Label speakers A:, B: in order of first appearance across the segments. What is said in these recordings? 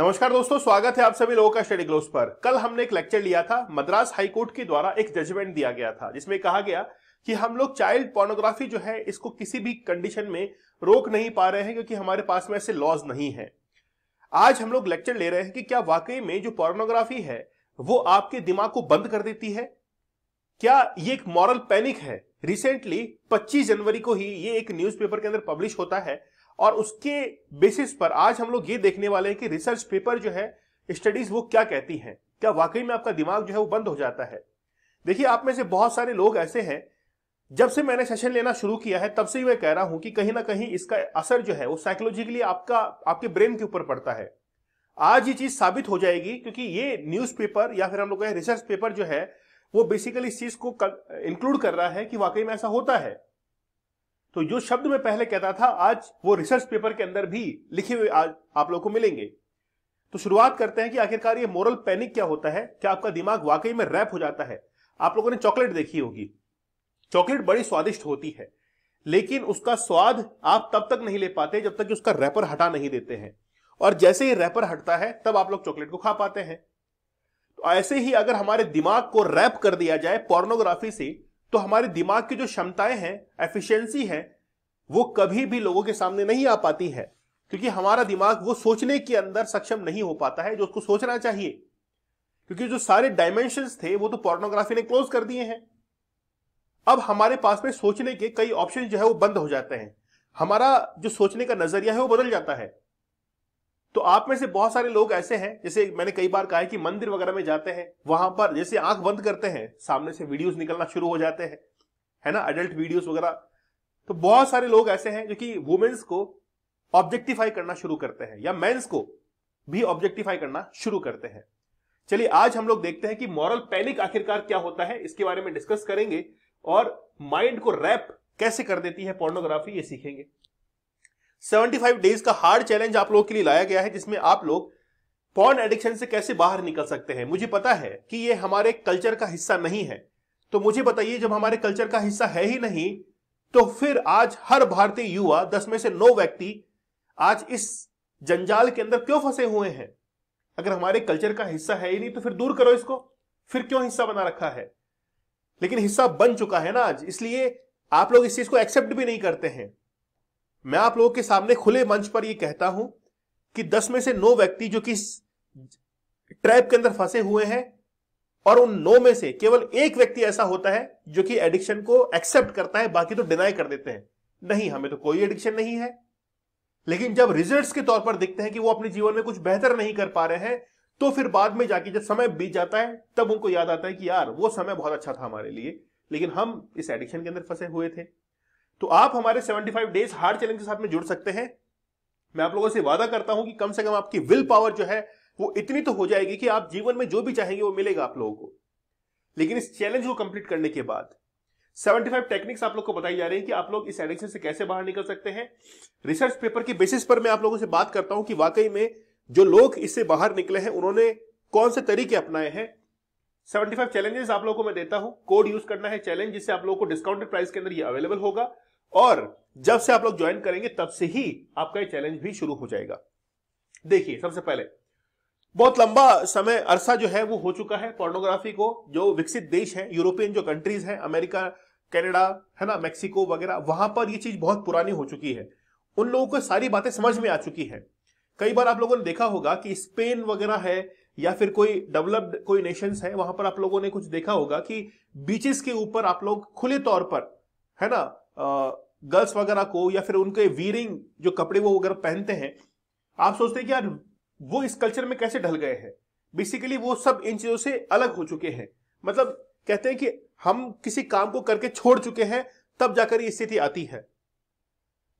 A: नमस्कार दोस्तों स्वागत है आप सभी लोगों का स्टडी ग्लोस पर कल हमने एक लेक्चर लिया था मद्रास हाईकोर्ट के द्वारा एक जजमेंट दिया गया था जिसमें कहा गया कि हम लोग चाइल्ड पोर्नोग्राफी जो है इसको किसी भी कंडीशन में रोक नहीं पा रहे हैं क्योंकि हमारे पास में ऐसे लॉज नहीं है आज हम लोग लेक्चर ले रहे हैं कि क्या वाकई में जो पोर्नोग्राफी है वो आपके दिमाग को बंद कर देती है क्या ये एक मॉरल पैनिक है रिसेंटली 25 जनवरी को ही ये एक न्यूज़पेपर के अंदर पब्लिश होता है और उसके बेसिस पर आज हम लोग ये देखने वाले हैं कि रिसर्च पेपर जो है स्टडीज वो क्या कहती है क्या वाकई में आपका दिमाग जो है वो बंद हो जाता है देखिए आप में से बहुत सारे लोग ऐसे हैं जब से मैंने सेशन लेना शुरू किया है तब से ही मैं कह रहा हूं कि कहीं ना कहीं इसका असर जो है वो साइकोलॉजिकली आपका आपके ब्रेन के ऊपर पड़ता है आज ये चीज साबित हो जाएगी क्योंकि ये न्यूज़पेपर या फिर हम लोग रिसर्च पेपर जो है वो बेसिकली इस चीज को इंक्लूड कर रहा है कि वाकई में ऐसा होता है तो जो शब्द मैं पहले कहता था आज वो रिसर्च पेपर के अंदर भी लिखे हुए आज आप लोगों को मिलेंगे तो शुरुआत करते हैं कि आखिरकार ये मोरल पैनिक क्या होता है क्या आपका दिमाग वाकई में रैप हो जाता है आप लोगों ने चॉकलेट देखी होगी चॉकलेट बड़ी स्वादिष्ट होती है लेकिन उसका स्वाद आप तब तक नहीं ले पाते जब तक कि उसका रैपर हटा नहीं देते हैं और जैसे ही रैपर हटता है तब आप लोग चॉकलेट को खा पाते हैं तो ऐसे ही अगर हमारे दिमाग को रैप कर दिया जाए पोर्नोग्राफी से तो हमारे दिमाग की जो क्षमताएं हैं एफिशिएंसी है वो कभी भी लोगों के सामने नहीं आ पाती है क्योंकि हमारा दिमाग वो सोचने के अंदर सक्षम नहीं हो पाता है जो उसको सोचना चाहिए क्योंकि जो सारे डायमेंशन थे वो तो पोर्नोग्राफी ने क्लोज कर दिए हैं अब हमारे पास में सोचने के कई ऑप्शन जो है वो बंद हो जाते हैं हमारा जो सोचने का नजरिया है वो बदल जाता है तो आप में से बहुत सारे लोग ऐसे हैं जैसे मैंने कई बार कहा है कि मंदिर वगैरह में जाते हैं वहां पर जैसे आंख बंद करते हैं सामने से वीडियोस निकलना शुरू हो जाते हैं है ना एडल्ट वीडियोस वगैरह तो बहुत सारे लोग ऐसे हैं जो कि वुमेन्स को ऑब्जेक्टिफाई करना शुरू करते हैं या मेन्स को भी ऑब्जेक्टिफाई करना शुरू करते हैं चलिए आज हम लोग देखते हैं कि मॉरल पैनिक आखिरकार क्या होता है इसके बारे में डिस्कस करेंगे और माइंड को रैप कैसे कर देती है पोर्नोग्राफी ये सीखेंगे 75 डेज का हार्ड चैलेंज आप लोगों के लिए लाया गया है जिसमें आप लोग पॉन एडिक्शन से कैसे बाहर निकल सकते हैं मुझे पता है कि ये हमारे कल्चर का हिस्सा नहीं है तो मुझे बताइए जब हमारे कल्चर का हिस्सा है ही नहीं तो फिर आज हर भारतीय युवा दस में से नौ व्यक्ति आज इस जंजाल के अंदर क्यों फंसे हुए हैं अगर हमारे कल्चर का हिस्सा है ही नहीं तो फिर दूर करो इसको फिर क्यों हिस्सा बना रखा है लेकिन हिस्सा बन चुका है ना आज इसलिए आप लोग इस चीज को एक्सेप्ट भी नहीं करते हैं मैं आप लोगों के सामने खुले मंच पर यह कहता हूं कि दस में से नौ व्यक्ति जो कि ट्रैप के अंदर फंसे हुए हैं और उन नौ में से केवल एक व्यक्ति ऐसा होता है जो कि एडिक्शन को एक्सेप्ट करता है बाकी तो डिनाई कर देते हैं नहीं हमें तो कोई एडिक्शन नहीं है लेकिन जब रिजल्ट्स के तौर पर देखते हैं कि वो अपने जीवन में कुछ बेहतर नहीं कर पा रहे हैं तो फिर बाद में जाके जब समय बीत जाता है तब उनको याद आता है कि यार वो समय बहुत अच्छा था हमारे लिए लेकिन हम इस एडिक्शन के अंदर फंसे हुए थे तो आप हमारे 75 डेज हार्ड चैलेंज के साथ में जुड़ सकते हैं मैं आप लोगों से वादा करता हूं कि कम से कम आपकी विल पावर जो है वो इतनी तो हो जाएगी कि आप जीवन में जो भी चाहेंगे वो मिलेगा आप लोगों को लेकिन इस चैलेंज को कंप्लीट करने के बाद 75 टेक्निक्स आप लोग को बताई जा रही है कि आप लोग इस एडिक्शन से कैसे बाहर निकल सकते हैं रिसर्च पेपर के बेसिस पर मैं आप लोगों से बात करता हूं कि वाकई में जो लोग इससे बाहर निकले हैं उन्होंने कौन से तरीके अपनाए हैं 75 चैलेंजेस आप लोगों को मैं देता हूं कोड यूज करना है चैलेंज जिससे आप लोगों को डिस्काउंटेड प्राइस के अंदर ये अवेलेबल होगा और जब से आप लोग ज्वाइन करेंगे तब से ही आपका ये चैलेंज भी शुरू हो जाएगा देखिए सबसे पहले बहुत लंबा समय अरसा जो है वो हो चुका है पोर्नोग्राफी को जो विकसित देश है यूरोपियन जो कंट्रीज हैं अमेरिका कैनेडा है ना मेक्सिको वगैरह वहां पर ये चीज बहुत पुरानी हो चुकी है उन लोगों को सारी बातें समझ में आ चुकी है कई बार आप लोगों ने देखा होगा कि स्पेन वगैरह है या फिर कोई डेवलप्ड कोई नेशंस है वहां पर आप लोगों ने कुछ देखा होगा कि बीचेस के ऊपर आप लोग खुले तौर पर है ना गर्ल्स वगैरह को या फिर उनके वीरिंग जो कपड़े वो वगैरह पहनते हैं आप सोचते हैं कि यार वो इस कल्चर में कैसे ढल गए हैं बेसिकली वो सब इन चीजों से अलग हो चुके हैं मतलब कहते हैं कि हम किसी काम को करके छोड़ चुके हैं तब जाकर ये स्थिति आती है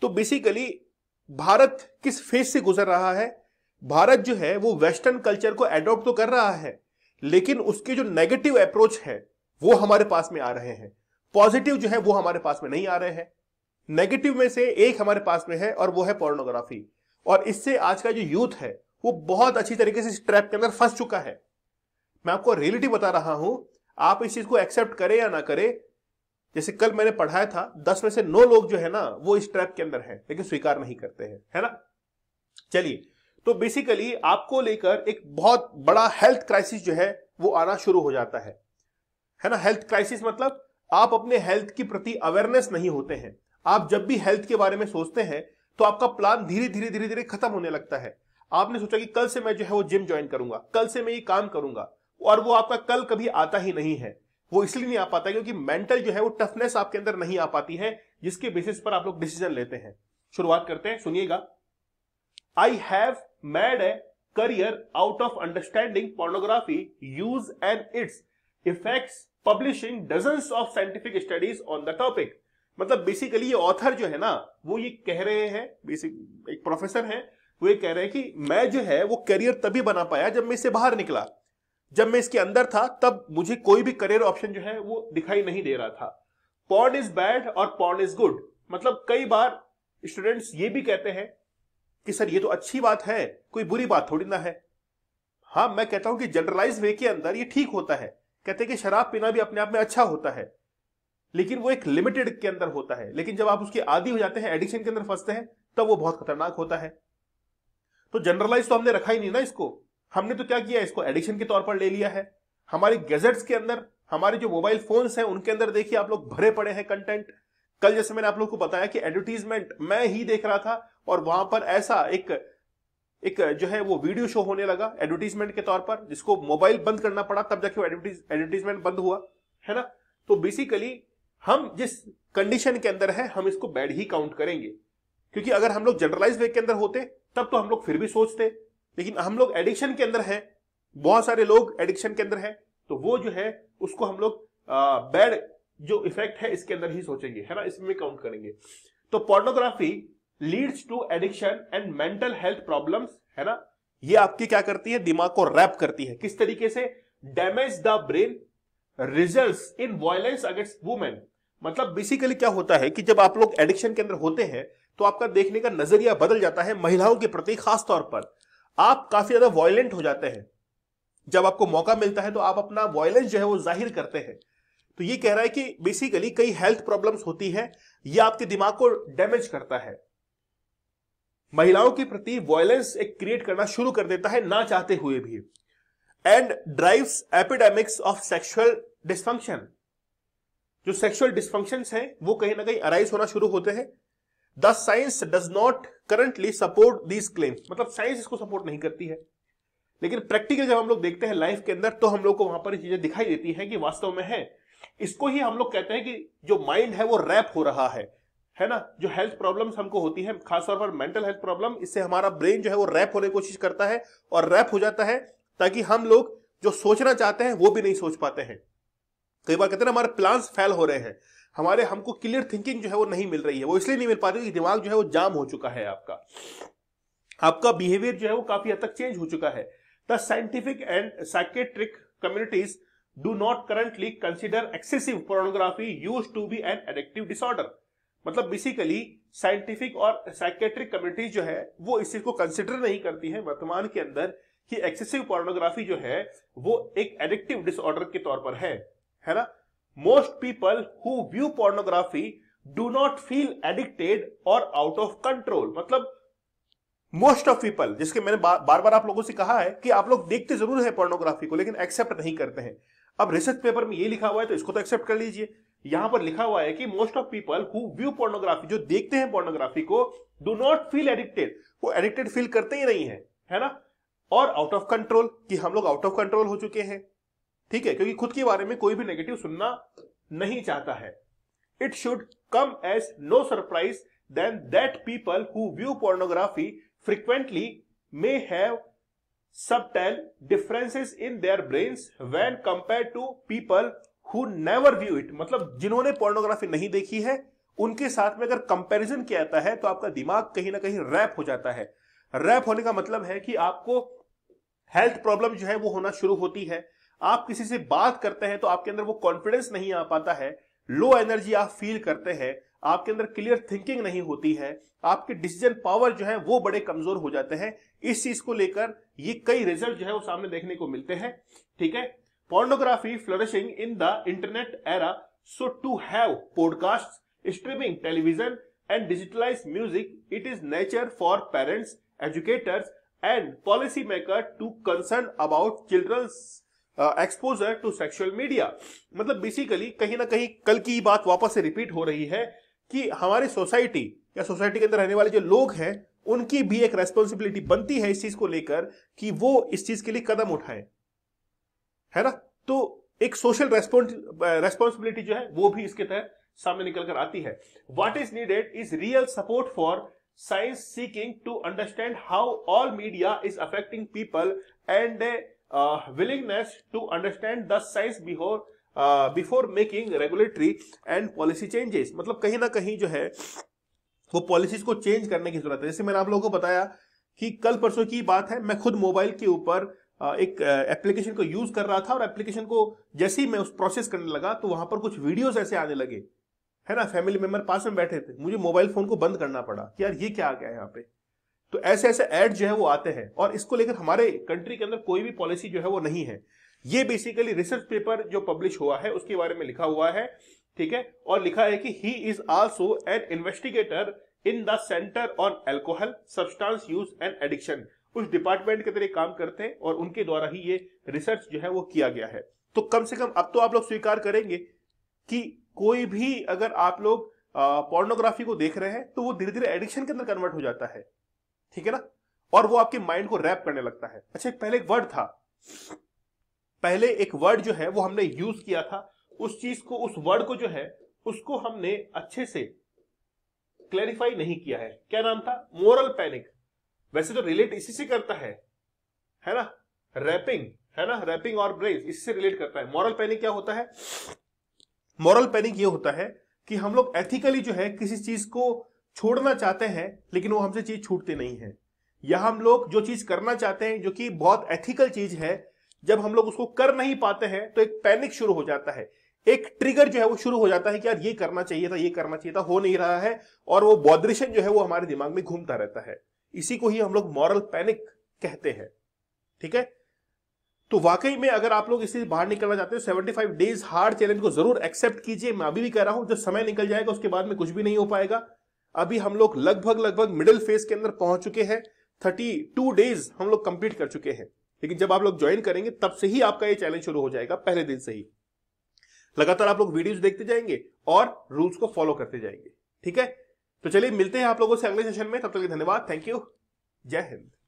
A: तो बेसिकली भारत किस फेज से गुजर रहा है भारत जो है वो वेस्टर्न कल्चर को एडॉप्ट तो कर रहा है लेकिन उसके जो नेगेटिव अप्रोच है वो हमारे पास में आ रहे हैं पॉजिटिव जो है वो हमारे पास में नहीं आ रहे हैं नेगेटिव में से एक हमारे पास में है और वो है पोर्नोग्राफी और इससे आज का जो यूथ है वो बहुत अच्छी तरीके से इस ट्रैप के अंदर फंस चुका है मैं आपको रियलिटी बता रहा हूं आप इस चीज को एक्सेप्ट करें या ना करें जैसे कल मैंने पढ़ाया था दस में से नौ लोग जो है ना वो इस ट्रैप के अंदर है लेकिन स्वीकार नहीं करते हैं है ना चलिए तो बेसिकली आपको लेकर एक बहुत बड़ा हेल्थ क्राइसिस जो है वो आना शुरू हो जाता है है ना हेल्थ क्राइसिस मतलब आप अपने हेल्थ के प्रति अवेयरनेस नहीं होते हैं आप जब भी हेल्थ के बारे में सोचते हैं तो आपका प्लान धीरे धीरे धीरे धीरे खत्म होने लगता है आपने सोचा कि कल से मैं जो है वो जिम ज्वाइन करूंगा कल से मैं ये काम करूंगा और वो आपका कल कभी आता ही नहीं है वो इसलिए नहीं आ पाता क्योंकि मेंटल जो है वो टफनेस आपके अंदर नहीं आ पाती है जिसके बेसिस पर आप लोग डिसीजन लेते हैं शुरुआत करते हैं सुनिएगा I have made a career out of understanding pornography use and its effects publishing dozen of scientific studies on the topic मतलब बेसिकली ये ऑथर जो है ना वो ये कह रहे हैं बेसिक एक प्रोफेसर है वो ये कह रहे हैं कि मैं जो है वो करियर तभी बना पाया जब मैं इससे बाहर निकला जब मैं इसके अंदर था तब मुझे कोई भी करियर ऑप्शन जो है वो दिखाई नहीं दे रहा था पॉन इज बैड और पॉन इज गुड मतलब कई बार स्टूडेंट्स ये भी कहते हैं कि सर ये तो अच्छी बात है कोई बुरी बात थोड़ी ना है हाँ मैं कहता हूं कि जनरलाइज वे के अंदर ये ठीक होता है कहते हैं कि शराब पीना भी अपने आप में अच्छा होता है लेकिन वो एक लिमिटेड के अंदर होता है लेकिन जब आप उसके आदि हो जाते हैं एडिक्शन के अंदर फंसते हैं तब वो बहुत खतरनाक होता है तो जनरलाइज तो हमने रखा ही नहीं ना इसको हमने तो क्या किया इसको एडिक्शन के तौर पर ले लिया है हमारे गैजेट्स के अंदर हमारे जो मोबाइल फोन्स हैं उनके अंदर देखिए आप लोग भरे पड़े हैं कंटेंट कल जैसे मैंने आप लोग को बताया कि एडवर्टीजमेंट मैं ही देख रहा था और वहां पर ऐसा एक एक जो है वो वीडियो शो होने लगा एडवर्टीजमेंट के तौर पर जिसको मोबाइल बंद करना पड़ा तब जाके एडवर्टीजमेंट बंद हुआ है ना तो बेसिकली हम जिस कंडीशन के अंदर है हम इसको बैड ही काउंट करेंगे क्योंकि अगर हम लोग जनरलाइज वे के अंदर होते तब तो हम लोग फिर भी सोचते लेकिन हम लोग एडिक्शन के अंदर है बहुत सारे लोग एडिक्शन के अंदर है तो वो जो है उसको हम लोग बैड जो इफेक्ट है इसके अंदर ही सोचेंगे है ना इसमें काउंट करेंगे तो pornography leads to addiction and mental health problem है ना ये आपकी क्या करती है दिमाग को रैप करती है किस तरीके से damage the brain result in violence against women मतलब बेसिकली क्या होता है कि जब आप लोग एडिक्शन के अंदर होते हैं तो आपका देखने का नजरिया बदल जाता है महिलाओं के प्रति खास तौर पर आप काफी ज्यादा वायलेंट हो जाते हैं जब आपको मौका मिलता है तो आप अपना वायलेंस जो है वो जाहिर करते हैं तो ये कह रहा है कि बेसिकली कई हेल्थ प्रॉब्लम्स होती है यह आपके दिमाग को डैमेज करता है महिलाओं के प्रति वॉयलेंस एक क्रिएट करना शुरू कर देता है ना चाहते हुए भी and drives epidemics of sexual dysfunction जो सेक्सुअल डिस्फंक्शन हैं वो कहीं ना कहीं अराइज होना शुरू होते हैं the science does not currently support these claims मतलब साइंस इसको सपोर्ट नहीं करती है लेकिन प्रैक्टिकल जब हम लोग देखते हैं लाइफ के अंदर तो हम लोग को वहां पर चीजें दिखाई देती है कि वास्तव में है इसको ही हम लोग कहते हैं कि जो माइंड है वो रैप हो रहा है है ना जो हेल्थ प्रॉब्लम्स हमको होती है खासतौर पर मेंटल हेल्थ प्रॉब्लम इससे हमारा ब्रेन जो है वो रैप होने की कोशिश करता है और रैप हो जाता है ताकि हम लोग जो सोचना चाहते हैं वो भी नहीं सोच पाते हैं कई बार कहते हैं ना हमारे प्लान्स फेल हो रहे हैं हमारे हमको क्लियर थिंकिंग जो है वो नहीं मिल रही है वो इसलिए नहीं मिल पा रही दिमाग जो है वो जाम हो चुका है आपका आपका बिहेवियर जो है वो काफी हद तक चेंज हो चुका है the scientific and psychiatric communities do not currently consider excessive pornography use to be an addictive disorder मतलब बेसिकली साइंटिफिक और साइकेट्रिक कम्युनिटी जो है वो इस चीज को कंसिडर नहीं करती है वर्तमान के अंदर कि एक्सेसिव पोर्नोग्राफी जो है वो एक एडिक्टिव डिसऑर्डर के तौर पर है है ना most people who view pornography do not feel addicted और आउट ऑफ कंट्रोल मतलब मोस्ट ऑफ पीपल जिसके मैंने बार बार आप लोगों से कहा है कि आप लोग देखते जरूर है पोर्नोग्राफी को लेकिन एक्सेप्ट नहीं करते हैं अब रिसर्च पेपर में ये लिखा हुआ है तो इसको तो एक्सेप्ट कर लीजिए यहां पर लिखा हुआ है कि most of people who view pornography जो देखते हैं पोर्नोग्राफी को डू नॉट फील एडिक्टेड वो एडिक्टेड फील करते ही नहीं है है ना और आउट ऑफ कंट्रोल कि हम लोग आउट ऑफ कंट्रोल हो चुके हैं ठीक है क्योंकि खुद के बारे में कोई भी नेगेटिव सुनना नहीं चाहता है it should come as no surprise then that people who view pornography frequently may have subtle differences in their brains when compare to people who never view it मतलब जिन्होंने पोर्नोग्राफी नहीं देखी है उनके साथ में अगर कंपैरिजन किया जाता है तो आपका दिमाग कहीं ना कहीं रैप हो जाता है रैप होने का मतलब है कि आपको हेल्थ प्रॉब्लम जो है वो होना शुरू होती है आप किसी से बात करते हैं तो आपके अंदर वो कॉन्फिडेंस नहीं आ पाता है लो एनर्जी आप फील करते हैं आपके अंदर क्लियर थिंकिंग नहीं होती है आपके डिसीजन पावर जो है वो बड़े कमजोर हो जाते हैं इस चीज को लेकर ये कई रिजल्ट जो है वो सामने देखने को मिलते हैं ठीक है pornography flourishing in the internet era. So to have podcasts, streaming television and digitalized music, it is nature for parents, educators and policy maker to concern about children's exposure to sexual media मतलब basically कहीं ना कहीं कल की बात वापस से repeat हो रही है कि हमारी सोसाइटी या सोसाइटी के अंदर रहने वाले जो लोग हैं उनकी भी एक रेस्पॉन्सिबिलिटी बनती है इस चीज को लेकर कि वो इस चीज के लिए कदम उठाएं है ना तो एक सोशल रेस्पॉन्सिबिलिटी जो है वो भी इसके तहत सामने निकल कर आती है what is needed is real support for science seeking to understand how all media is affecting people and willingness to understand the science before uh, before making regulatory and policy मतलब कहीं ना कहीं जो है वो पॉलिसीज को change करने की जरूरत है जैसे मैंने आप लोगों को बताया कि कल परसों की बात है मैं खुद मोबाइल के ऊपर एक एप्लीकेशन को यूज कर रहा था और एप्लीकेशन को जैसे ही मैं उस प्रोसेस करने लगा तो वहां पर कुछ वीडियोस ऐसे आने लगे है ना फैमिली मेंबर पास में बैठे थे मुझे मोबाइल फोन को बंद करना पड़ा कि यार ये क्या आ गया है यहाँ पे तो ऐसे ऐसे एड जो है वो आते हैं और इसको लेकर हमारे कंट्री के अंदर कोई भी पॉलिसी जो है वो नहीं है ये बेसिकली रिसर्च पेपर जो पब्लिश हुआ है उसके बारे में लिखा हुआ है ठीक है और लिखा है कि he is also an investigator in the centre on alcohol substance use and addiction उस डिपार्टमेंट के तरह काम करते हैं और उनके द्वारा ही ये रिसर्च जो है वो किया गया है तो कम से कम अब तो आप लोग स्वीकार करेंगे कि कोई भी अगर आप लोग पोर्नोग्राफी को देख रहे हैं तो वो धीरे धीरे एडिक्शन के अंदर कन्वर्ट हो जाता है ठीक है ना और वो आपके माइंड को रैप करने लगता है अच्छा पहले एक वर्ड था पहले एक वर्ड जो है वो हमने यूज किया था उस चीज को उस वर्ड को जो है उसको हमने अच्छे से क्लैरिफाई नहीं किया है क्या नाम था मोरल पैनिक वैसे तो रिलेट इसी से करता है है ना रैपिंग है ना रैपिंग और ब्रेव इससे रिलेट करता है मॉरल पैनिक क्या होता है मॉरल पैनिक ये होता है कि हम लोग एथिकली जो है किसी चीज को छोड़ना चाहते हैं लेकिन वो हमसे चीज छूटती नहीं है या हम लोग जो चीज करना चाहते हैं जो कि बहुत एथिकल चीज है जब हम लोग उसको कर नहीं पाते हैं तो एक पैनिक शुरू हो जाता है एक ट्रिगर जो है वो शुरू हो जाता है कि यार ये करना चाहिए था ये करना चाहिए था हो नहीं रहा है और वो बॉद्रिशन जो है वो हमारे दिमाग में घूमता रहता है इसी को ही हम लोग मॉरल पैनिक कहते हैं ठीक है तो वाकई में अगर आप लोग इससे बाहर निकलना चाहते हो 75 डेज हार्ड चैलेंज को जरूर एक्सेप्ट कीजिए मैं अभी भी कह रहा हूं जब समय निकल जाएगा उसके बाद में कुछ भी नहीं हो पाएगा अभी हम लोग लगभग लगभग मिडिल फेज के अंदर पहुंच चुके हैं टू डेज हम लोग कंप्लीट कर चुके हैं लेकिन जब आप लोग ज्वाइन करेंगे तब से ही आपका ये चैलेंज शुरू हो जाएगा पहले दिन से ही लगातार आप लोग वीडियोस देखते जाएंगे और रूल्स को फॉलो करते जाएंगे ठीक है तो चलिए मिलते हैं आप लोगों से अगले सेशन में तब तक धन्यवाद थैंक यू जय हिंद